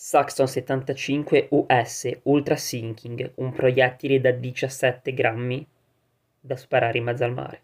Saxon 75 US Ultra Sinking, un proiettile da 17 grammi da sparare in mezzo al mare.